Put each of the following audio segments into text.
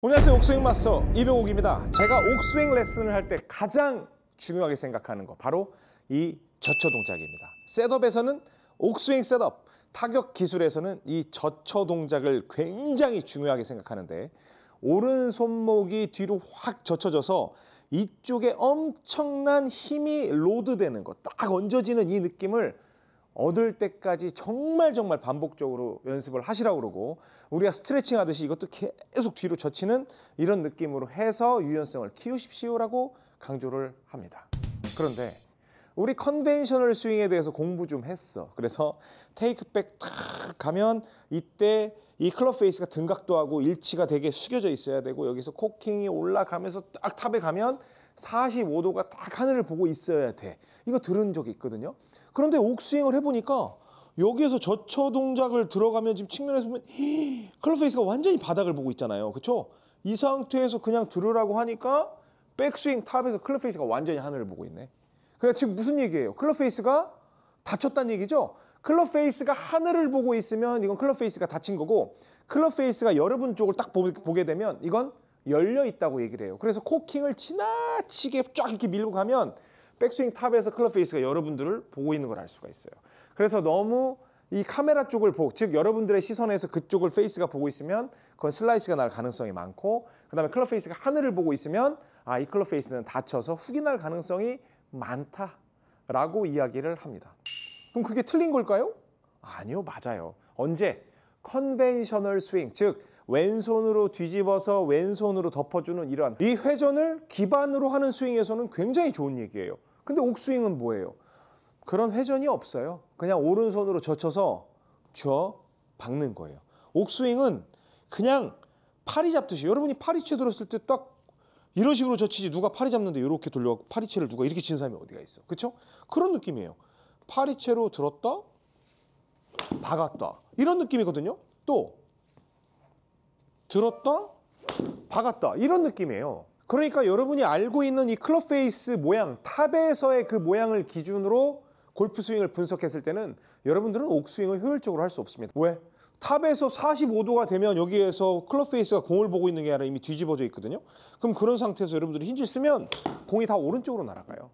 안녕하세요 옥스윙 마스터 이병옥입니다 제가 옥스윙 레슨을 할 때 가장 중요하게 생각하는 거 바로 이저처 동작입니다 셋업에서는 옥스윙 셋업 타격 기술에서는 이저처 동작을 굉장히 중요하게 생각하는데 오른손목이 뒤로 확 젖혀져서 이쪽에 엄청난 힘이 로드되는 거 딱 얹어지는 이 느낌을 얻을 때까지 정말 정말 반복적으로 연습을 하시라고 그러고 우리가 스트레칭 하듯이 이것도 계속 뒤로 젖히는 이런 느낌으로 해서 유연성을 키우십시오라고 강조를 합니다. 그런데 우리 컨벤셔널 스윙에 대해서 공부 좀 했어. 그래서 테이크백 탁 가면 이때 이 클럽 페이스가 등각도 하고 일치가 되게 숙여져 있어야 되고 여기서 코킹이 올라가면서 딱 탑에 가면 45도가 딱 하늘을 보고 있어야 돼. 이거 들은 적이 있거든요. 그런데 옥스윙을 해보니까 여기에서 저처 동작을 들어가면 지금 측면에서 보면 클럽페이스가 완전히 바닥을 보고 있잖아요. 그렇죠? 이 상태에서 그냥 들으라고 하니까 백스윙 탑에서 클럽페이스가 완전히 하늘을 보고 있네. 그러니까 지금 무슨 얘기예요? 클럽페이스가 다쳤다는 얘기죠? 클럽페이스가 하늘을 보고 있으면 이건 클럽페이스가 다친 거고 클럽페이스가 여러분 쪽을 딱 보게 되면 이건 열려 있다고 얘기를 해요. 그래서 코킹을 지나치게 쫙 이렇게 밀고 가면 백스윙 탑에서 클럽 페이스가 여러분들을 보고 있는 걸 알 수가 있어요. 그래서 너무 이 카메라 쪽을 보고 즉 여러분들의 시선에서 그쪽을 페이스가 보고 있으면 그건 슬라이스가 날 가능성이 많고 그다음에 클럽 페이스가 하늘을 보고 있으면 아이 클럽 페이스는 닫혀서 훅이 날 가능성이 많다라고 이야기를 합니다. 그럼 그게 틀린 걸까요? 아니요, 맞아요. 언제 컨벤셔널 스윙, 즉 왼손으로 뒤집어서 왼손으로 덮어주는 이러한 이 회전을 기반으로 하는 스윙에서는 굉장히 좋은 얘기예요. 근데 옥스윙은 뭐예요? 그런 회전이 없어요. 그냥 오른손으로 젖혀서 쥐어 박는 거예요. 옥스윙은 그냥 파리 잡듯이 여러분이 파리채 들었을 때 딱 이런 식으로 젖히지 누가 파리 잡는데 이렇게 돌려갖고 파리채를 누가 이렇게 친 사람이 어디가 있어. 그쵸 그런 느낌이에요. 파리채로 들었다 박았다. 이런 느낌이거든요. 또 들었다, 박았다. 이런 느낌이에요. 그러니까 여러분이 알고 있는 이 클럽 페이스 모양, 탑에서의 그 모양을 기준으로 골프 스윙을 분석했을 때는 여러분들은 옥스윙을 효율적으로 할 수 없습니다. 왜? 탑에서 45도가 되면 여기에서 클럽 페이스가 공을 보고 있는 게 아니라 이미 뒤집어져 있거든요. 그럼 그런 상태에서 여러분들이 힌지 쓰면 공이 다 오른쪽으로 날아가요.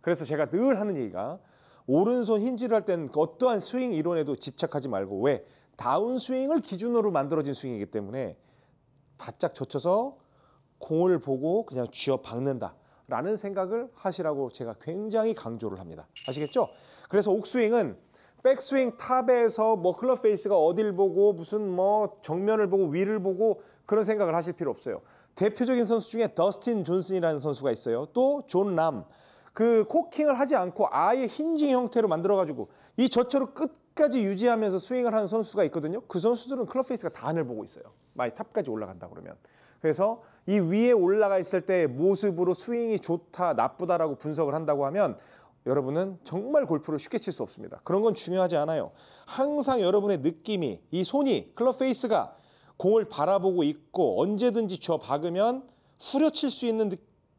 그래서 제가 늘 하는 얘기가 오른손 힌지를 할땐 그 어떠한 스윙 이론에도 집착하지 말고 왜 다운 스윙을 기준으로 만들어진 스윙이기 때문에 바짝 젖혀서 공을 보고 그냥 쥐어 박는다. 라는 생각을 하시라고 제가 굉장히 강조를 합니다. 아시겠죠? 그래서 옥스윙은 백스윙 탑에서 뭐 클럽 페이스가 어딜 보고 무슨 뭐 정면을 보고 위를 보고 그런 생각을 하실 필요 없어요. 대표적인 선수 중에 더스틴 존슨이라는 선수가 있어요. 또존 람. 그 코킹을 하지 않고 아예 힌지 형태로 만들어가지고 이 저처로 끝까지 유지하면서 스윙을 하는 선수가 있거든요. 그 선수들은 클럽 페이스가 다 하늘 보고 있어요. 많이 탑까지 올라간다 그러면. 그래서 이 위에 올라가 있을 때 모습으로 스윙이 좋다, 나쁘다라고 분석을 한다고 하면 여러분은 정말 골프를 쉽게 칠 수 없습니다. 그런 건 중요하지 않아요. 항상 여러분의 느낌이 이 손이 클럽 페이스가 공을 바라보고 있고 언제든지 저 박으면 후려칠 수 있는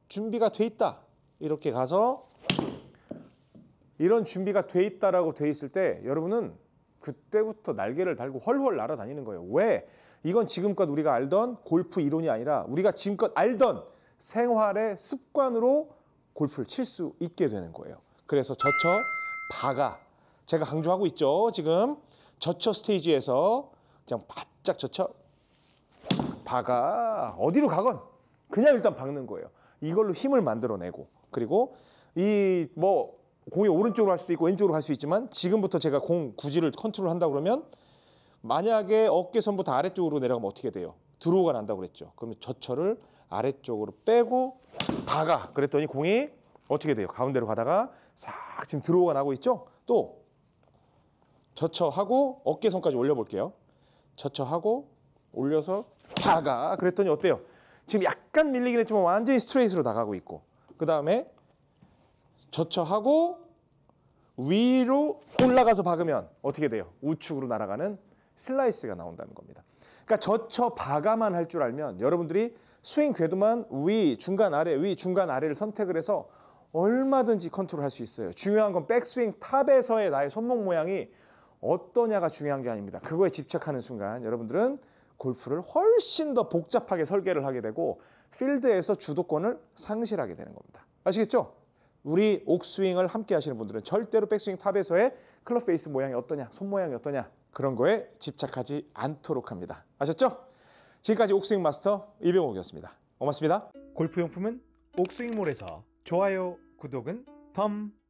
준비가 돼 있다. 이렇게 가서 이런 준비가 돼 있다라고 돼 있을 때 여러분은 그때부터 날개를 달고 헐헐 날아다니는 거예요. 왜? 이건 지금껏 우리가 알던 골프 이론이 아니라 우리가 지금껏 알던 생활의 습관으로 골프를 칠 수 있게 되는 거예요. 그래서 저처 바가 제가 강조하고 있죠. 지금 저처 스테이지에서 그냥 바짝 저처 바가 어디로 가건 그냥 일단 박는 거예요. 이걸로 힘을 만들어내고 그리고 이 뭐 공이 오른쪽으로 할 수도 있고 왼쪽으로 갈 수 있지만 지금부터 제가 공 구질을 컨트롤 한다 그러면 만약에 어깨선부터 아래쪽으로 내려가면 어떻게 돼요? 드로우가 난다고 그랬죠. 그러면 저철을 아래쪽으로 빼고 박아. 그랬더니 공이 어떻게 돼요? 가운데로 가다가 싹 지금 드로우가 나고 있죠? 또 저처하고 어깨선까지 올려볼게요. 저처하고 올려서 박아. 그랬더니 어때요? 지금 약 약간 밀리긴 했지만 완전히 스트레이트로 나가고 있고 그 다음에 저처하고 위로 올라가서 박으면 어떻게 돼요? 우측으로 날아가는 슬라이스가 나온다는 겁니다. 그러니까 저처 박아만 할 줄 알면 여러분들이 스윙 궤도만 위, 중간, 아래, 위, 중간, 아래를 선택을 해서 얼마든지 컨트롤할 수 있어요. 중요한 건 백스윙 탑에서의 나의 손목 모양이 어떠냐가 중요한 게 아닙니다. 그거에 집착하는 순간 여러분들은 골프를 훨씬 더 복잡하게 설계를 하게 되고 필드에서 주도권을 상실하게 되는 겁니다. 아시겠죠? 우리 옥스윙을 함께 하시는 분들은 절대로 백스윙 탑에서의 클럽 페이스 모양이 어떠냐, 손 모양이 어떠냐 그런 거에 집착하지 않도록 합니다. 아셨죠? 지금까지 옥스윙 마스터 이병옥이었습니다. 고맙습니다. 골프 용품은 옥스윙몰에서 좋아요, 구독은 덤.